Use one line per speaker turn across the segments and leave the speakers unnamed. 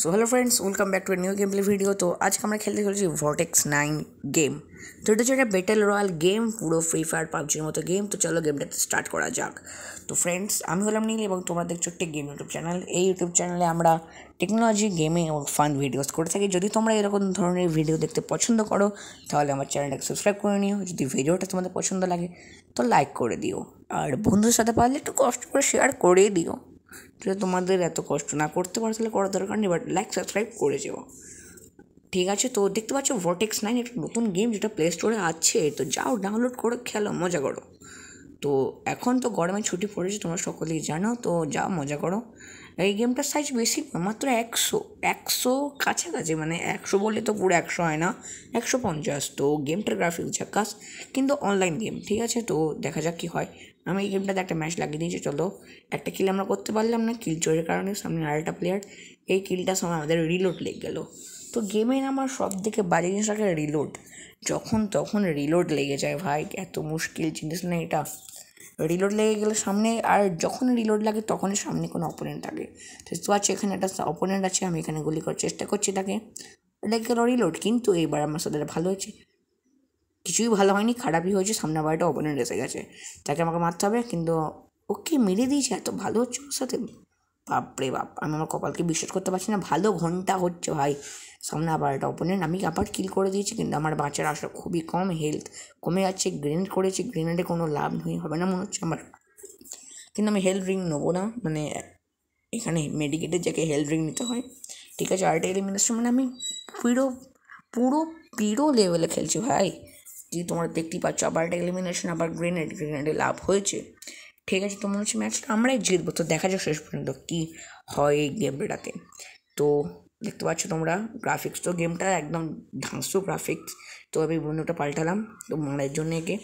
so hello friends welcome back to new gameplay video তো আজকে আমরা খেলতে চলেছি ভর্টেক্স নাইন গেম তো এটা হচ্ছে বেটেল রয়্যাল গেম পুরো ফ্রি ফায়ার পাবজির মতো গেম তো চলো গেমটা স্টার্ট করা যাক তো ফ্রেন্ডস আমি হলাম নীল এবং তোমরা দেখছো একটি গেম ইউটিউব চ্যানেল এই ইউটিউব চ্যানেলে আমরা টেকনোলজি গেমে এবং ফান ভিডিওস করে থাকি যদি তোমরা এরকম ধরনের ভিডিও দেখতে পছন্দ করো তাহলে আমার চ্যানেলটাকে সাবস্ক্রাইব করে নিও যদি ভিডিওটা তোমাদের পছন্দ লাগে তো লাইক করে দিও আর বন্ধুর সাথে পারলে একটু কষ্ট করে শেয়ার করে দিও যদি তোমাদের এত কষ্ট না করতে পারো তাহলে করার দরকার নেই বাট লাইক সাবস্ক্রাইব করে যেও ঠিক আছে তো দেখতে পাচ্ছ ভটেক্স নাইন একটা নতুন গেম যেটা প্লে স্টোরে আছে তো যাও ডাউনলোড করে খেলো মজা করো তো এখন তো গরমে ছুটি পড়েছে তোমরা সকলেই জানো তো যাও মজা করো এই গেমটার সাইজ বেশি মাত্র একশো একশো কাছাকাছি মানে একশো বললে তো পুরো একশো হয় না একশো পঞ্চাশ তো গেমটার গ্রাফিক্স ঝাক্কাস কিন্তু অনলাইন গেম ঠিক আছে তো দেখা যাক কী হয় আমি এই গেমটাতে একটা ম্যাচ লাগিয়ে দিয়েছি চলো একটা কিল আমরা করতে পারলাম না কিল চোরের কারণে সামনে আরেকটা প্লেয়ার এই কিলটার সময় আমাদের রিলোড লেগে গেলো তো গেমের আমার সব থেকে বাজে জিনিস লাগে রিলোড যখন তখন রিলোড লেগে যায় ভাই এত মুশকিল জিনিস না এটা রিলোড লেগে গেলে সামনে আর যখন রিলোড লাগে তখনই সামনে কোনো অপোনেন্ট থাকে তো আছে এখানে একটা অপোনেন্ট আছে আমি এখানে গুলি করার চেষ্টা করছি তাকে লেগে গেলো রিলোড কিন্তু এইবার আমার সাথে ভালো হয়েছে কিছুই ভালো হয়নি খারাপই হয়েছে সামনে বাড়িটা ওপেন এসে গেছে তাকে আমাকে মারতে হবে কিন্তু ওকে মেরে দিয়েছে এত ভালো হচ্ছে ওর সাথে বাপরে বাপ আমি আমার কপালকে বিশ্বাস করতে পারছি না ভালো ঘন্টা হচ্ছে ভাই সামনে আবার একটা অপোনেন্ট আমি আবার কিল করে দিয়েছি কিন্তু আমার বাঁচার আশা খুবই কম হেলথ কমে যাচ্ছে গ্রেনেড করেছি গ্রেনেডে কোনো লাভ নেই হবে না মনে হচ্ছে আমার কিন্তু আমি হেলথ রিং নেবো না মানে এখানে মেডিকেটের জায়গায় হেলথ রিং নিতে হয় ঠিক আছে আর্ট এলিমিনেশন মানে আমি পুরো পুরো পিরো লেভেলে খেলছি ভাই যে তোমরা দেখতেই পাচ্ছ আবার একটা এলিমিনেশন আবার গ্রেনেড গ্রেনেডে লাভ হয়েছে ঠিক আছে তো মনে হচ্ছে ম্যাচটা আমরাই জিতবো তো দেখা যাক শেষ পর্যন্ত কী হয় এই গেমটাতে তো দেখতে পাচ্ছ তোমরা গ্রাফিক্স তো গেমটা একদম ধাঁসু গ্রাফিক্স তো আমি বন্ধুটা পাল্টালাম তো মারার জন্য একে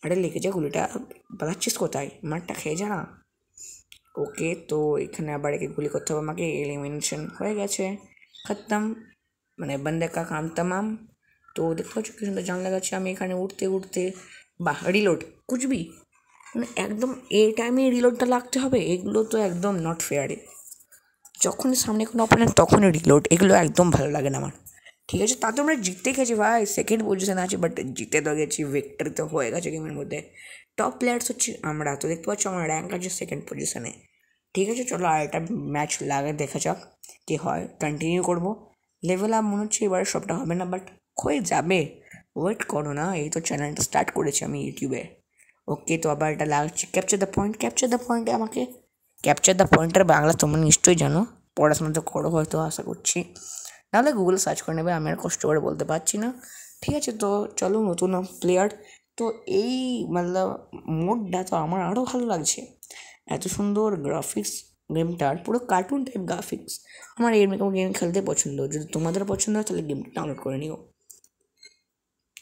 মারে লেগে যা গুলিটা বাজাচ্ছিস কোথায় মারটা খেয়ে যা না ওকে তো এখানে আবার একে গুলি করতে হবে আমাকে এলিমিনেশন হয়ে গেছে খতম মানে বন্দে কা কাম তাম তো দেখতে পাচ্ছ কি সুন্দর জানলা গাছে আমি এখানে উঠতে উঠতে বাহ রিলোড কুচবি মানে একদম এ টাইমে রিলোডটা লাগতে হবে এগুলো তো একদম নট ফেয়ারে যখনই সামনে কোনো অপোনেন্ট তখনই রিলোড এগুলো একদম ভালো লাগে না আমার ঠিক আছে তা তো আমরা জিততে গেছি ভাই সেকেন্ড পজিশনে আছি বাট জিতে তো গেছি ভিক্টরি তো হয়ে গেছে গেমের মধ্যে টপ প্লেয়ার্স হচ্ছে আমরা তো দেখতে পাচ্ছি আমার র্যাঙ্ক আছে সেকেন্ড পজিশনে ঠিক আছে চলো আর একটা ম্যাচ লাগে দেখা যাক কী হয় কন্টিনিউ করবো লেভেল আপ মনে হচ্ছে এবারে সবটা হবে না বাট হয়ে যাবে ওয়েট করো না এই তো চ্যানেলটা স্টার্ট করেছি আমি ইউটিউবে ওকে তো আবার এটা লাগছে capture the point capture the পয়েন্টে আমাকে ক্যাপচার দ্য পয়েন্টের বাংলা তোমরা নিশ্চয়ই জানো পড়াশোনা তো করো হয়তো আশা করছি নাহলে গুগল সার্চ করে নেবে আমি আর কষ্ট করে বলতে পারছি না ঠিক আছে তো চলো নতুন প্লেয়ার তো এই মানে মোডটা তো আমার আরও ভালো লাগছে এত সুন্দর গ্রাফিক্স গেমটার পুরো কার্টুন টাইপ গ্রাফিক্স আমার এরকম গেম খেলতে পছন্দ যদি তোমাদের পছন্দ হয় তাহলে গেমটা ডাউনলোড করে নিও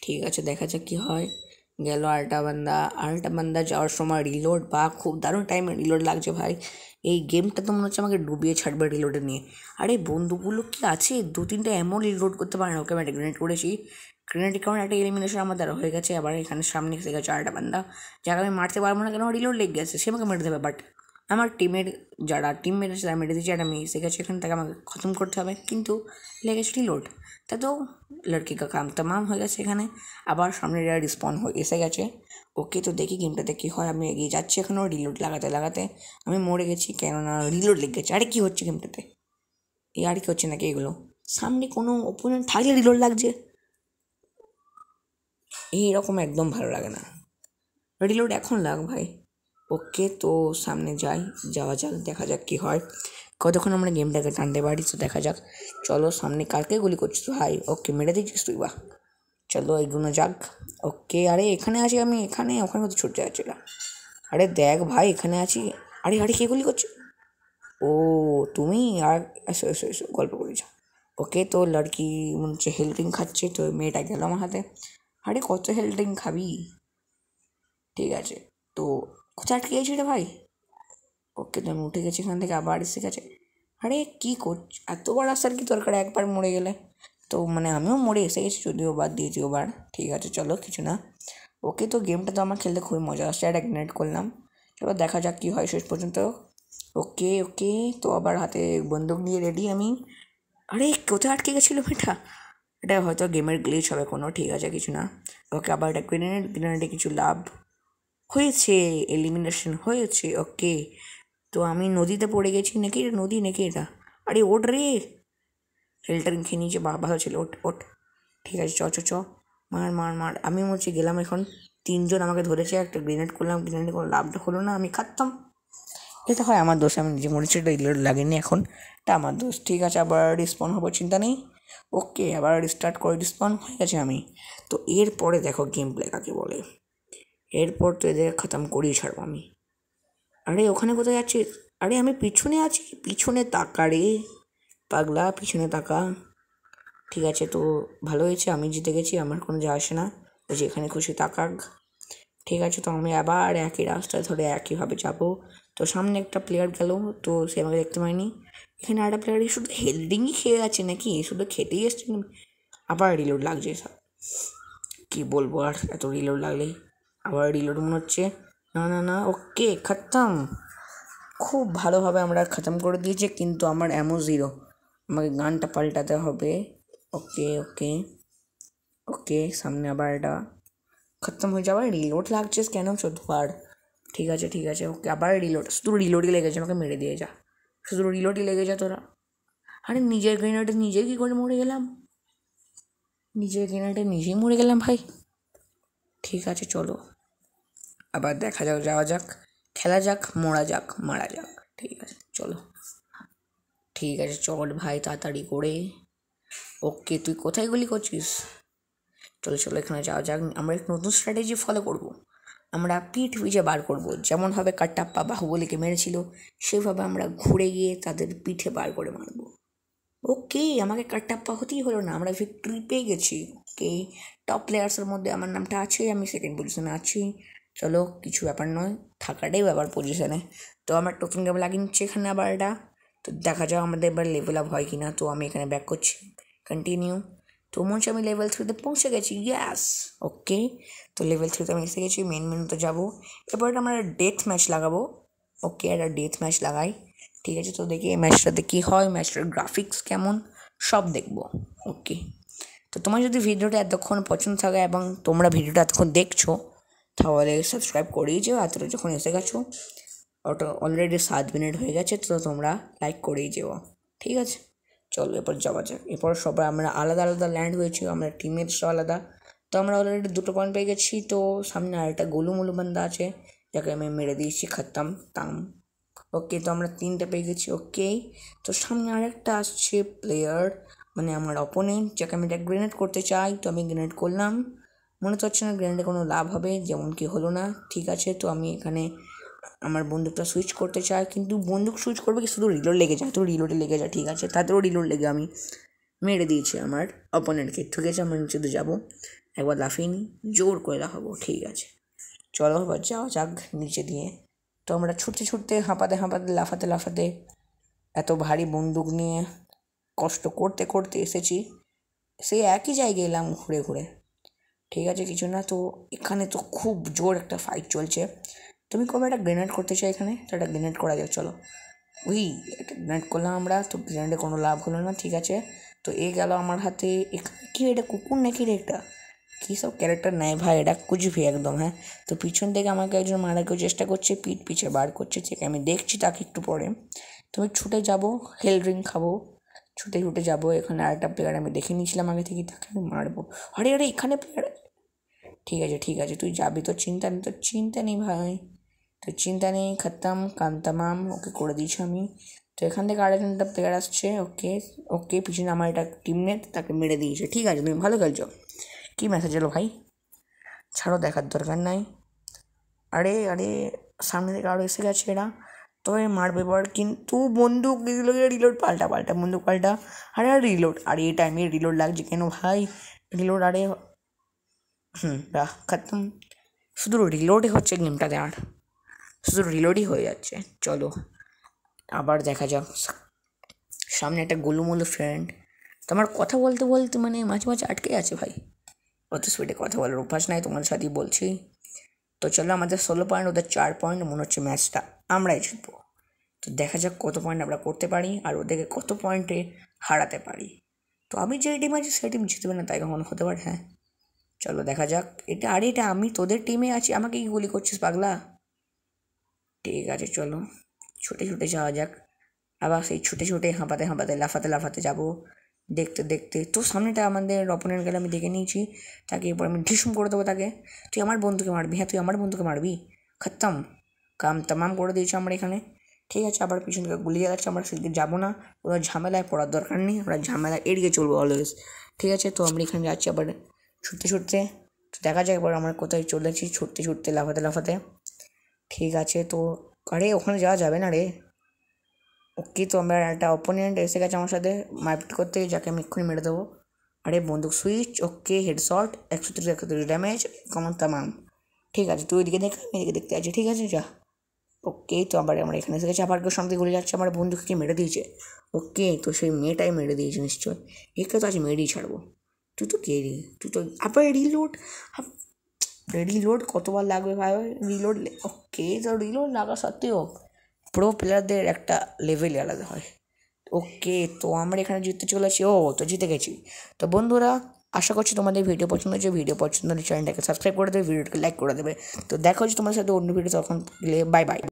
ঠিক আছে দেখা যাক কী হয় গেল আল্টা বান্দা আল্টা বান্দা যাওয়ার সময় রিলোড বা খুব দারুণ টাইমে রিলোড লাগছে ভাই এই গেমটা তো মনে হচ্ছে আমাকে ডুবিয়ে ছাড়বে রিলোডে নিয়ে আরে বন্ধুগুলো কি আছে দু তিনটা এমন রিলোড করতে পারে না ওকে আমি গ্রেনেড করেছি গ্রেনেড কারণে একটা এলিমিনেশন আমার দ্বারা হয়ে গেছে আবার এখানে সামনে এসে গেছে আল্টা বান্দা যাকে আমি মারতে পারবো না কেন রিলোড লেগে গেছে সে আমাকে মেরে দেবে বাট আমার টিমের যারা টিম আছে তারা মেরে দিয়েছে আর আমি এসে গেছে এখানে তাকে আমাকে খতম করতে হবে কিন্তু লেগেছে রিলোড তা তো লড়কি কা কাম তামাম হয়ে গেছে এখানে আবার সামনে রিসপন হয়ে এসে গেছে ওকে তো দেখি গেমটাতে কী হয় আমি এগিয়ে যাচ্ছি এখনও রিলোড লাগাতে লাগাতে আমি মরে গেছি কেননা রিলোড লেগে গেছে আরে কী হচ্ছে গেমটাতে এই আর কি হচ্ছে নাকি এগুলো সামনে কোনো অপোনেন্ট থাকলে রিলোড লাগছে এইরকম একদম ভালো লাগে না রিলোড এখন লাগ ভাই ওকে তো সামনে যাই যাওয়া যাক দেখা যাক কী হয় কতক্ষণ আমরা গেমটাকে টানতে পারি তো দেখা যাক চলো সামনে কালকে গুলি করছিস তো হাই ওকে মেরে দিচ্ছিস তুই বা চলো এগুলো যাক ওকে আরে এখানে আছি আমি এখানে ওখানে তো ছুটতে না আরে দেখ ভাই এখানে আছি আরে আরে কে গুলি করছো ও তুমি আর এসো এসো এসো গল্প করে যাও ওকে তো লড়কি মনে হচ্ছে হেলথ ড্রিঙ্ক খাচ্ছে তো মেয়েটা গেল আমার হাতে আরে কত হেলথ ড্রিঙ্ক খাবি ঠিক আছে তো কোথায় আটকে গেছি রে ভাই ওকে তো আমি উঠে গেছি এখান থেকে আবার এসে গেছে আরে কী করছ এতবার আসার কি দরকার একবার মরে গেলে তো মানে আমিও মরে এসে গেছি যদিও বাদ দিয়েছি ওবার ঠিক আছে চলো কিছু না ওকে তো গেমটা তো আমার খেলতে খুবই মজা আসছে আর ইগনাইট করলাম চলো দেখা যাক কী হয় শেষ পর্যন্ত ওকে ওকে তো আবার হাতে বন্দুক নিয়ে রেডি আমি আরে কোথায় আটকে গেছিলো এটা এটা হয়তো গেমের গ্লিচ হবে কোনো ঠিক আছে কিছু না ওকে আবার এটা গ্রেনেড গ্রেনেডে কিছু লাভ হয়েছে এলিমিনেশন হয়েছে ওকে তো আমি নদীতে পড়ে গেছি নাকি নদী নাকি এটা আরে ওট রে হেল্টার খেয়ে নিয়েছে বা ভালো ছিল ওট ওট ঠিক আছে চ চ চ মার মার মার আমি হচ্ছে গেলাম এখন তিনজন আমাকে ধরেছে একটা গ্রেনেড করলাম গ্রেনেড কোনো লাভটা হলো না আমি খাতাম এটা হয় আমার দোষ আমি নিজে মরেছি এটা লাগেনি এখন এটা আমার দোষ ঠিক আছে আবার রিসপন হবার চিন্তা নেই ওকে আবার রিস্টার্ট করে রিসপন হয়ে গেছে আমি তো এরপরে দেখো গেম প্লে কাকে বলে এরপর তো এদের খতম করেই ছাড়বো আমি আরে ওখানে কোথায় যাচ্ছিস আরে আমি পিছনে আছি পিছনে তাকা রে পাগলা পিছনে তাকা ঠিক আছে তো ভালো হয়েছে আমি জিতে গেছি আমার কোনো যা আসে না ও যেখানে খুশি তাকাক ঠিক আছে তো আমি আবার একই রাস্তায় ধরে একইভাবে যাব তো সামনে একটা প্লেয়ার গেল তো সে আমাকে দেখতে পাইনি এখানে আরেকটা প্লেয়ার শুধু হেল্ডিংই খেয়ে আছে নাকি শুধু খেতেই এসছে আবার রিলোড লাগছে কি কী বলবো আর এত রিলোড লাগলে আবার রিলোড মনে হচ্ছে না না না ওকে খতম খুব ভালো ভাবে আমরা খতম করে দিয়েছি কিন্তু আমার অ্যামো 0 আমাকে গানটা পাল্টাতে হবে ওকে ওকে ওকে সামনে আবারডা খতম হয়ে যাবা রিলোড লাগছে স্ক্যান অফ চতুর্ভাগ ঠিক আছে ঠিক আছে ও ক্যাবার রিলোড সরি রিলোড লাগেজ আমাকে মেরে দিয়ে যা সরি রিলোড লাগেজ যা তোর আরে নিজের গ্রেনেড নিজের কী করে ঘুরে গেলাম নিজের গ্রেনেড এ নিজে ঘুরে গেলাম ভাই ঠিক আছে চলো আবার দেখা যাক যাওয়া যাক খেলা যাক মরা যাক মারা যাক ঠিক আছে চলো ঠিক আছে চল ভাই তাড়াতাড়ি করে ওকে তুই কোথায় গুলি করছিস চলো চলো এখানে যাওয়া যাক আমরা এক নতুন স্ট্র্যাটেজি ফলো করব আমরা পিঠ পিঠে বার করব যেমনভাবে কাট্টাপ্পা বাহুবলীকে মেরেছিল সেভাবে আমরা ঘুরে গিয়ে তাদের পিঠে বার করে মারব ওকে আমাকে কাট্টাপ্পা হতেই হলো না আমরা ভিক্টরি পেয়ে গেছি ওকে টপ প্লেয়ার্সের মধ্যে আমার নামটা আছে আমি সেকেন্ড পজিশনে আছি চলো কিছু ব্যাপার নয় থাকাটাই ব্যাপার পজিশানে তো আমার টোকেন কেবল লাগিয়ে নিচ্ছি এখানে আবার এটা তো দেখা যাও আমাদের এবার লেভেল আপ হয় কি না তো আমি এখানে ব্যাক করছি কন্টিনিউ তো মনে হচ্ছে আমি লেভেল থ্রিতে পৌঁছে গেছি ইয়াস ওকে তো লেভেল থ্রিতে আমি এসে গেছি মেন মেনুতে যাবো এবার আমরা ডেথ ম্যাচ লাগাবো ওকে একটা ডেথ ম্যাচ লাগাই ঠিক আছে তো দেখি এই ম্যাচটাতে কী হয় ম্যাচটার গ্রাফিক্স কেমন সব দেখবো ওকে তো তোমার যদি ভিডিওটা এতক্ষণ পছন্দ থাকে এবং তোমরা ভিডিওটা এতক্ষণ দেখছো তাহলে সাবস্ক্রাইব করিয়ে যেও এতটা যখন এসে গেছো ওটা অলরেডি সাত মিনিট হয়ে গেছে তো তোমরা লাইক করেই যেও ঠিক আছে চলো এরপর যাওয়া যাক এরপর সবাই আমরা আলাদা আলাদা ল্যান্ড হয়েছি আমরা টিমের সব আলাদা তো আমরা অলরেডি দুটো পয়েন্ট পেয়ে গেছি তো সামনে আরেকটা মুলু বান্ধা আছে যাকে আমি মেরে দিয়েছি খাতাম তাম ওকে তো আমরা তিনটে পেয়ে গেছি ওকে তো সামনে আরেকটা আসছে প্লেয়ার মানে আমার অপোনেন্ট যাকে আমি এটা গ্রেনেড করতে চাই তো আমি গ্রেনেড করলাম মনে তো হচ্ছে না গ্রেনেডে কোনো লাভ হবে যেমন কি হলো না ঠিক আছে তো আমি এখানে আমার বন্দুকটা সুইচ করতে চাই কিন্তু বন্দুক সুইচ করবে কি শুধু রিলোড লেগে যায় তো রিলোডে লেগে যায় ঠিক আছে তাতেও রিলোড লেগে আমি মেরে দিয়েছি আমার অপোনেন্টকে ঠিক আছে আমি নিচে তো যাবো একবার লাফিয়ে নিই জোর করে লাফাবো ঠিক আছে চলো এবার যাওয়া যাক নিচে দিয়ে তো আমরা ছুটতে ছুটতে হাঁপাতে হাঁপাতে লাফাতে লাফাতে এত ভারী বন্দুক নিয়ে কষ্ট করতে করতে এসেছি সেই একই জায়গায় এলাম ঘুরে ঘুরে ঠিক আছে কিছু না তো এখানে তো খুব জোর একটা ফাইট চলছে তুমি কবে একটা গ্রেনেড করতে চাই এখানে তো একটা গ্রেনেড করা যাক চলো উই একটা গ্রেনেড করলাম আমরা তো গ্রেনেডে কোনো লাভ হলো না ঠিক আছে তো এ গেল আমার হাতে এখানে কী এটা কুকুর নাকি রে একটা কী সব ক্যারেক্টার নেয় ভাই এটা কুচবি একদম হ্যাঁ তো পিছন থেকে আমাকে একজন মারা কেউ চেষ্টা করছে পিঠ পিছে বার করছে ঠিক আমি দেখছি তাকে একটু পরে তুমি ছুটে যাবো হেল ড্রিঙ্ক খাবো ছুটে ছুটে যাবো এখানে আরেকটা প্লেয়ার আমি দেখে নিয়েছিলাম আগে থেকে তাকে আমি মারবো আরে আরে এখানে প্লেয়ার ঠিক আছে ঠিক আছে তুই যাবি তো চিন্তা নেই তোর চিন্তা নেই ভাই তোর চিন্তা নেই খতম কান্তামাম ওকে করে দিয়েছি আমি তো এখান থেকে আরেকজন প্লেয়ার আসছে ওকে ওকে পিছনে আমার এটা টিমমেট তাকে মেরে দিয়েছে ঠিক আছে তুমি ভালো খেলছো কী মেসেজ এলো ভাই ছাড়ো দেখার দরকার নাই আরে আরে সামনে থেকে আরও এসে গেছে এরা তবে মারবে এবার কিন্তু বন্দুক রিলোড পাল্টা পাল্টা বন্দুক পাল্টা আরে আর রিলোড আরে এই টাইমে রিলোড লাগছে কেন ভাই রিলোড আরে হুম রাখ খতম শুধু রিলোডই হচ্ছে গেমটা দেওয়ার শুধু রিলোডই হয়ে যাচ্ছে চলো আবার দেখা যাক সামনে একটা গোলুমোলু ফ্রেন্ড তোমার কথা বলতে বলতে মানে মাঝে মাঝে আটকে আছে ভাই অত স্পিডে কথা বলার অভ্যাস নাই তোমার সাথেই বলছি তো চলো আমাদের ষোলো পয়েন্ট ওদের চার পয়েন্ট মনে হচ্ছে ম্যাচটা আমরাই জিতবো তো দেখা যাক কত পয়েন্ট আমরা করতে পারি আর ওদেরকে কত পয়েন্টে হারাতে পারি তো আমি যে টিম আছি সেই টিম জিতবে না তাই কখনো হতে পারে হ্যাঁ চলো দেখা যাক এটা আরে এটা আমি তোদের টিমে আছি আমাকে কি গুলি করছিস পাগলা ঠিক আছে চলো ছুটে ছুটে যাওয়া যাক আবার সেই ছুটে ছুটে হাঁপাতে হাঁপাতে লাফাতে লাফাতে যাব দেখতে দেখতে তো সামনেটা আমাদের অপোনেন্ট গেলে আমি দেখে নিয়েছি তাকে এরপর আমি ঢিসুম করে দেবো তাকে তুই আমার বন্ধুকে মারবি হ্যাঁ তুই আমার বন্ধুকে মারবি খতম কাম তামাম করে দিয়েছি আমরা এখানে ঠিক আছে আবার পিছন থেকে গুলি যাচ্ছে আমরা সেদিকে যাবো না ওরা ঝামেলায় পড়ার দরকার নেই আমরা ঝামেলা এড়িয়ে চলবো অলওয়েজ ঠিক আছে তো আমরা এখানে যাচ্ছি আবার ছুটতে ছুটতে তো দেখা যায় এবার আমরা কোথায় চলেছি ছুটতে ছুটতে লাফাতে লাফাতে ঠিক আছে তো আরে ওখানে যাওয়া যাবে না রে ওকে তো আমার একটা অপোনেন্ট এসে গেছে আমার সাথে মারপিট করতে যাকে আমি এক্ষুনি মেরে দেবো আরে বন্দুক সুইচ ওকে হেডশট একশো তিরিশ একশো তিরিশ ড্যামেজ কমন তামাম ঠিক আছে তুই ওইদিকে দেখ আমি এদিকে দেখতে আছি ঠিক আছে যা ওকে তো আবার আমরা এখানে এসে গেছে আবার কেউ সামনে গুলি যাচ্ছে আমার বন্ধুকে মেরে দিয়েছে ওকে তো সেই মেয়েটাই মেরে দিয়েছে নিশ্চয় একে তো আজ মেরেই ছাড়বো টু টু আবার রিলোড রিলোড কতবার লাগবে ভাই রিলোড ওকে তো রিলোড লাগা সত্ত্বেও প্রো প্লেয়ারদের একটা লেভেল আলাদা হয় ওকে তো আমরা এখানে জিততে চলেছি ও তো জিতে গেছি তো বন্ধুরা আশা করছি তোমাদের ভিডিও পছন্দ হয়েছে ভিডিও পছন্দ হলে চ্যানেলটাকে সাবস্ক্রাইব করে দেবে ভিডিওটাকে লাইক করে দেবে তো দেখা হচ্ছে তোমার সাথে অন্য ভিডিও তখন বাই বাই